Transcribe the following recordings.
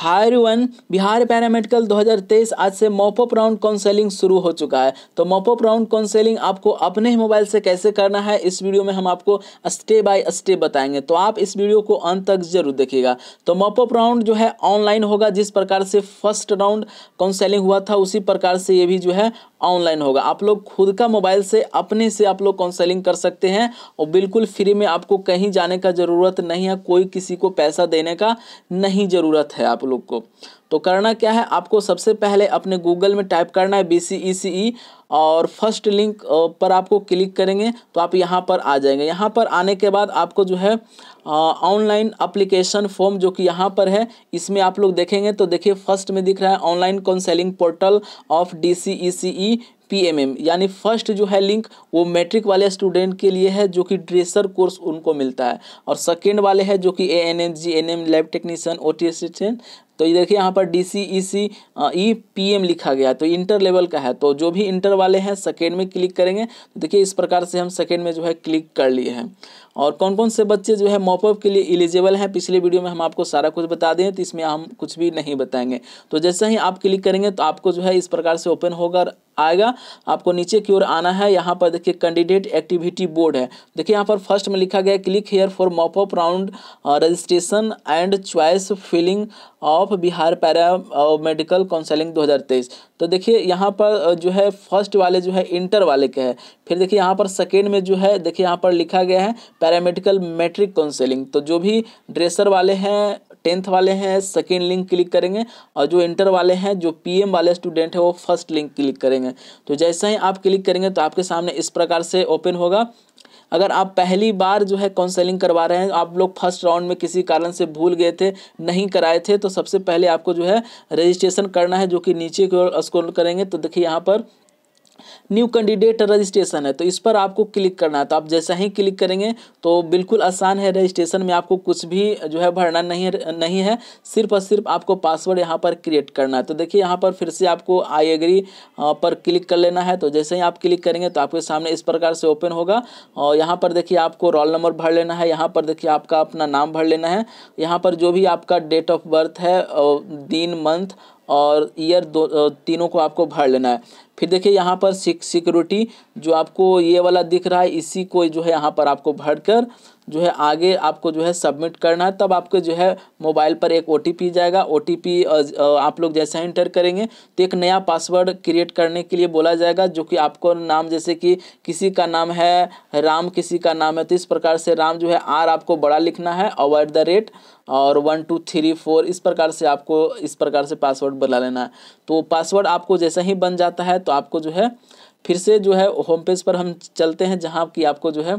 higher one Bihar paramedical 2023 आज से mop-up round counselling शुरू हो चुका है तो मोपअप राउंड काउंसलिंग आपको अपने ही मोबाइल से कैसे करना है इस वीडियो में हम आपको स्टेप बाय स्टेप बताएंगे तो आप इस वीडियो को अंत तक जरूर देखिएगा तो मोपअप राउंड जो है ऑनलाइन होगा जिस प्रकार से फर्स्ट राउंड काउंसलिंग हुआ था उसी प्रकार से ये भी जो है ऑनलाइन होगा आप लोग खुद का मोबाइल से अपने से आप लोग काउंसलिंग कर सकते हैं और बिल्कुल फ्री में आपको कहीं जाने का ज़रूरत नहीं है कोई किसी को पैसा देने का नहीं ज़रूरत है आप लोग को तो करना क्या है आपको सबसे पहले अपने गूगल में टाइप करना है बी सी ई सी ई और फर्स्ट लिंक पर आपको क्लिक करेंगे तो आप यहाँ पर आ जाएंगे यहाँ पर आने के बाद आपको जो है ऑनलाइन अप्लीकेशन फॉर्म जो कि यहाँ पर है इसमें आप लोग देखेंगे तो देखिए फर्स्ट में दिख रहा है online counselling portal of D C E C E PMM यानी फर्स्ट जो है लिंक वो मैट्रिक वाले स्टूडेंट के लिए है जो कि ड्रेसर कोर्स उनको मिलता है और सेकेंड वाले है जो कि A N M G N M lab technician O T assistant तो ये देखिए यहाँ पर D C E C E P M लिखा गया तो इंटर लेवल का है तो जो भी इंटर वाले हैं सेकेंड में क्लिक करेंगे तो देखिए इस प्रकार से हम सेकेंड में जो है क्लिक कर लिए हैं और कौन कौन से बच्चे जो है मॉपअप के लिए एलिजिबल हैं पिछले वीडियो में हम आपको सारा कुछ बता दें तो इसमें हम कुछ भी नहीं बताएंगे तो जैसे ही आप क्लिक करेंगे तो आपको जो है इस प्रकार से ओपन होगा आएगा आपको नीचे की ओर आना है यहाँ पर देखिए कैंडिडेट एक्टिविटी बोर्ड है देखिए यहाँ पर फर्स्ट में लिखा गया click here for mop up round registration and choice filling of Bihar paramedical counselling दो तो देखिए यहाँ पर जो है फर्स्ट वाले जो है इंटर वाले के हैं फिर देखिए यहाँ पर सेकेंड में जो है देखिए यहाँ पर लिखा गया है पैरामेडिकल मेट्रिक काउंसिलिंग तो जो भी ड्रेसर वाले हैं टेंथ वाले हैं सेकेंड लिंक क्लिक करेंगे और जो इंटर वाले हैं जो पीएम वाले स्टूडेंट है वो फर्स्ट लिंक क्लिक करेंगे तो जैसे ही आप क्लिक करेंगे तो आपके सामने इस प्रकार से ओपन होगा अगर आप पहली बार जो है काउंसलिंग करवा रहे हैं आप लोग फर्स्ट राउंड में किसी कारण से भूल गए थे नहीं कराए थे तो सबसे पहले आपको जो है रजिस्ट्रेशन करना है जो कि नीचे की ओर स्क्रॉल करेंगे तो देखिए यहाँ पर न्यू कैंडिडेट रजिस्ट्रेशन है तो इस पर आपको क्लिक करना है तो आप जैसा ही क्लिक करेंगे तो बिल्कुल आसान है रजिस्ट्रेशन में आपको कुछ भी जो है भरना नहीं नहीं है सिर्फ और सिर्फ आपको पासवर्ड यहाँ पर क्रिएट करना है तो देखिए यहाँ पर फिर से आपको आई एग्री पर क्लिक कर लेना है तो जैसे ही आप क्लिक करेंगे तो आपके सामने इस प्रकार से ओपन होगा और यहाँ पर देखिए आपको रोल नंबर भर लेना है यहाँ पर देखिए आपका अपना नाम भर लेना है यहाँ पर जो भी आपका डेट ऑफ बर्थ है दिन मंथ और ईयर दो तीनों को आपको भर लेना है फिर देखिए यहाँ पर सिक्योरिटी जो आपको ये वाला दिख रहा है इसी को जो है यहाँ पर आपको भर कर जो है आगे आपको जो है सबमिट करना है तब आपके जो है मोबाइल पर एक ओ जाएगा ओ आप लोग जैसा इंटर करेंगे तो एक नया पासवर्ड क्रिएट करने के लिए बोला जाएगा जो कि आपको नाम जैसे कि किसी का नाम है राम किसी का नाम है तो इस प्रकार से राम जो है आर आपको बड़ा लिखना है अवॉइड द रेट और वन टू थ्री फोर इस प्रकार से आपको इस प्रकार से पासवर्ड बना लेना है तो पासवर्ड आपको जैसा ही बन जाता है तो आपको जो है फिर से जो है होम पेज पर हम चलते हैं जहाँ की आपको जो है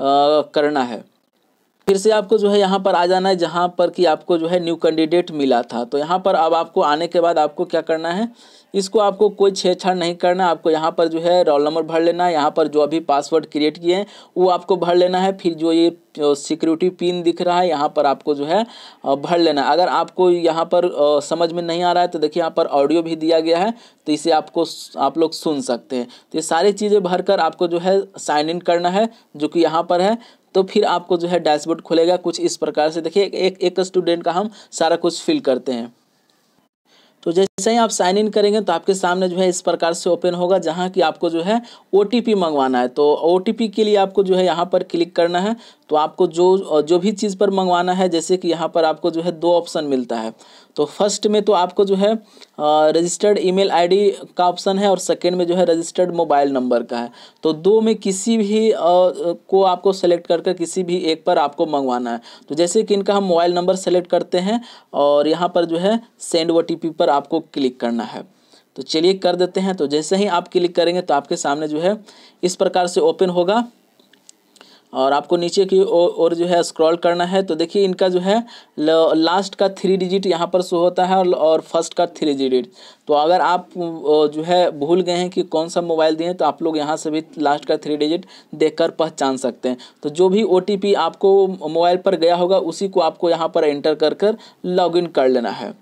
करना है फिर से आपको जो है यहाँ पर आ जाना है जहाँ पर कि आपको जो है न्यू कैंडिडेट मिला था तो यहाँ पर अब आपको आने के बाद आपको क्या करना है इसको आपको कोई छेड़छाड़ नहीं करना आपको यहाँ पर जो है रोल नंबर भर लेना है यहाँ पर जो अभी पासवर्ड क्रिएट किए हैं वो आपको भर लेना है फिर जो ये सिक्योरिटी पिन दिख रहा है यहाँ पर आपको जो है भर लेना है अगर आपको यहाँ पर समझ में नहीं आ रहा है तो देखिए यहाँ पर ऑडियो भी दिया गया है तो इसे आपको आप लोग सुन सकते हैं तो ये सारी चीज़ें कर आपको जो है साइन इन करना है जो कि यहाँ पर है तो फिर आपको जो है डैशबोर्ड खुलेगा कुछ इस प्रकार से देखिए एक एक स्टूडेंट का हम सारा कुछ फिल करते हैं तो जैसे ही आप साइन इन करेंगे तो आपके सामने जो है इस प्रकार से ओपन होगा जहाँ की आपको जो है ओ मंगवाना है तो ओ के लिए आपको जो है यहाँ पर क्लिक करना है तो आपको जो जो भी चीज़ पर मंगवाना है जैसे कि यहाँ पर आपको जो है दो ऑप्शन मिलता है तो फर्स्ट में तो आपको जो है रजिस्टर्ड ईमेल आईडी का ऑप्शन है और सेकेंड में जो है रजिस्टर्ड मोबाइल नंबर का है तो दो में किसी भी आ, को आपको सेलेक्ट कर कर किसी भी एक पर आपको मंगवाना है तो जैसे कि इनका हम मोबाइल नंबर सेलेक्ट करते हैं और यहाँ पर जो है सेंड ओ पर पर आपको क्लिक करना है तो चलिए कर देते हैं तो जैसे ही आप क्लिक करेंगे तो आपके सामने जो है इस प्रकार से ओपन होगा और आपको नीचे की ओर जो है स्क्रॉल करना है तो देखिए इनका जो है लास्ट का थ्री डिजिट यहाँ पर शो होता है और, फर्स्ट का थ्री डिजिट तो अगर आप जो है भूल गए हैं कि कौन सा मोबाइल दिए तो आप लोग यहाँ से भी लास्ट का थ्री डिजिट देखकर पहचान सकते हैं तो जो भी ओ आपको मोबाइल पर गया होगा उसी को आपको यहाँ पर एंटर कर कर लॉगिन कर लेना है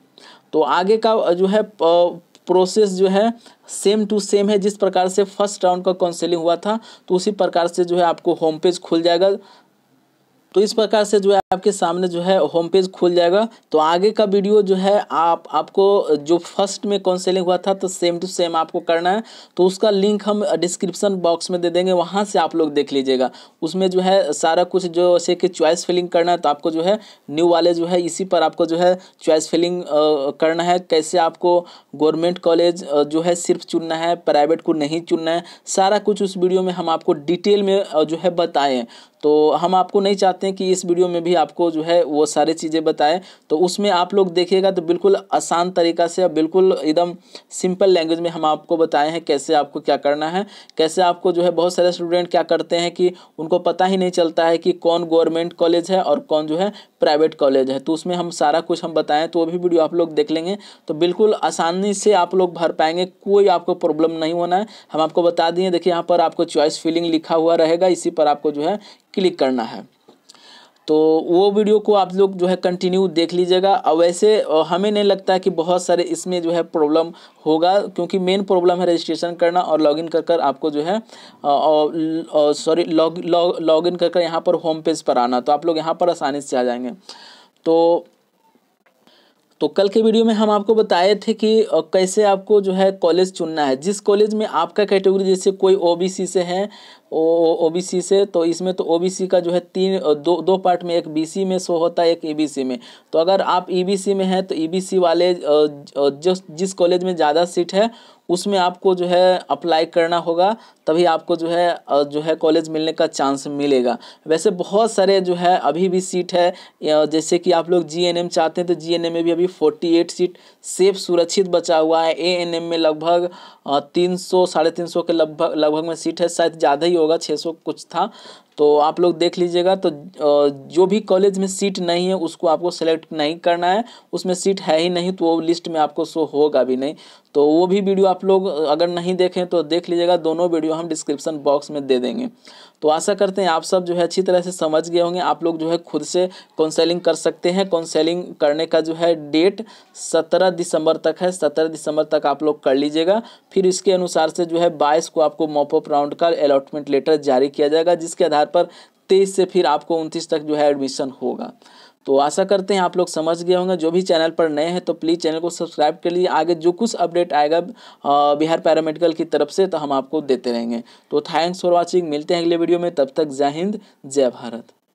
तो आगे का जो है प्रोसेस जो है सेम टू सेम है जिस प्रकार से फर्स्ट राउंड का काउंसिलिंग हुआ था तो उसी प्रकार से जो है आपको होम पेज खुल जाएगा तो इस प्रकार से जो है आपके सामने जो है होम पेज खुल जाएगा तो आगे का वीडियो जो है आप आपको जो फर्स्ट में काउंसलिंग हुआ था तो सेम टू सेम आपको करना है तो उसका लिंक हम डिस्क्रिप्शन बॉक्स में दे देंगे वहाँ से आप लोग देख लीजिएगा उसमें जो है सारा कुछ जो जैसे कि चॉइस फिलिंग करना है तो आपको जो है न्यू वाले जो है इसी पर आपको जो है चॉइस फिलिंग करना है कैसे आपको गवर्नमेंट कॉलेज जो है सिर्फ चुनना है प्राइवेट को नहीं चुनना है सारा कुछ उस वीडियो में हम आपको डिटेल में जो है बताएँ तो हम आपको नहीं चाहते हैं कि इस वीडियो में भी आपको जो है वो सारी चीज़ें बताएं तो उसमें आप लोग देखिएगा तो बिल्कुल आसान तरीका से बिल्कुल एकदम सिंपल लैंग्वेज में हम आपको बताए हैं कैसे आपको क्या करना है कैसे आपको जो है बहुत सारे स्टूडेंट क्या करते हैं कि उनको पता ही नहीं चलता है कि कौन गवर्नमेंट कॉलेज है और कौन जो है प्राइवेट कॉलेज है तो उसमें हम सारा कुछ हम बताएँ तो वो भी वीडियो आप लोग देख लेंगे तो बिल्कुल आसानी से आप लोग भर पाएंगे कोई आपको प्रॉब्लम नहीं होना है हम आपको बता दिए देखिए यहाँ पर आपको चॉइस फिलिंग लिखा हुआ रहेगा इसी पर आपको जो है क्लिक करना है तो वो वीडियो को आप लोग जो है कंटिन्यू देख लीजिएगा और वैसे हमें नहीं लगता है कि बहुत सारे इसमें जो है प्रॉब्लम होगा क्योंकि मेन प्रॉब्लम है रजिस्ट्रेशन करना और लॉगिन कर कर आपको जो है सॉरी लॉग लॉग लॉगिन कर कर यहाँ पर होम पेज पर आना तो आप लोग यहाँ पर आसानी से आ जाएंगे तो तो कल के वीडियो में हम आपको बताए थे कि कैसे आपको जो है कॉलेज चुनना है जिस कॉलेज में आपका कैटेगरी जैसे कोई ओबीसी से है ओबीसी से तो इसमें तो ओबीसी का जो है तीन दो दो पार्ट में एक बीसी में सो होता है एक ईबीसी में तो अगर आप ईबीसी में हैं तो ईबीसी वाले जो जिस कॉलेज में ज़्यादा सीट है उसमें आपको जो है अप्लाई करना होगा तभी आपको जो है जो है कॉलेज मिलने का चांस मिलेगा वैसे बहुत सारे जो है अभी भी सीट है जैसे कि आप लोग जीएनएम चाहते हैं तो जीएनएम में भी अभी फोर्टी एट सीट सेफ सुरक्षित बचा हुआ है एएनएम में लगभग तीन सौ साढ़े तीन सौ के लगभग लगभग में सीट है शायद ज़्यादा ही होगा छः सौ कुछ था तो आप लोग देख लीजिएगा तो जो भी कॉलेज में सीट नहीं है उसको आपको सेलेक्ट नहीं करना है उसमें सीट है ही नहीं तो वो लिस्ट में आपको शो होगा भी नहीं तो वो भी वीडियो आप लोग अगर नहीं देखें तो देख लीजिएगा दोनों वीडियो हम डिस्क्रिप्शन बॉक्स में दे देंगे तो आशा करते हैं आप सब जो है अच्छी तरह से समझ गए होंगे आप लोग जो है खुद से काउंसलिंग कर सकते हैं काउंसलिंग करने का जो है डेट सत्रह दिसंबर तक है सत्रह दिसंबर तक आप लोग कर लीजिएगा फिर इसके अनुसार से जो है बाईस को आपको मॉपअप राउंड का अलॉटमेंट लेटर जारी किया जाएगा जिसके आधार आधार पर तेईस से फिर आपको उनतीस तक जो है एडमिशन होगा तो आशा करते हैं आप लोग समझ गए होंगे जो भी चैनल पर नए हैं तो प्लीज़ चैनल को सब्सक्राइब कर लीजिए आगे जो कुछ अपडेट आएगा बिहार पैरामेडिकल की तरफ से तो हम आपको देते रहेंगे तो थैंक्स फॉर वॉचिंग मिलते हैं अगले वीडियो में तब तक जय हिंद जय भारत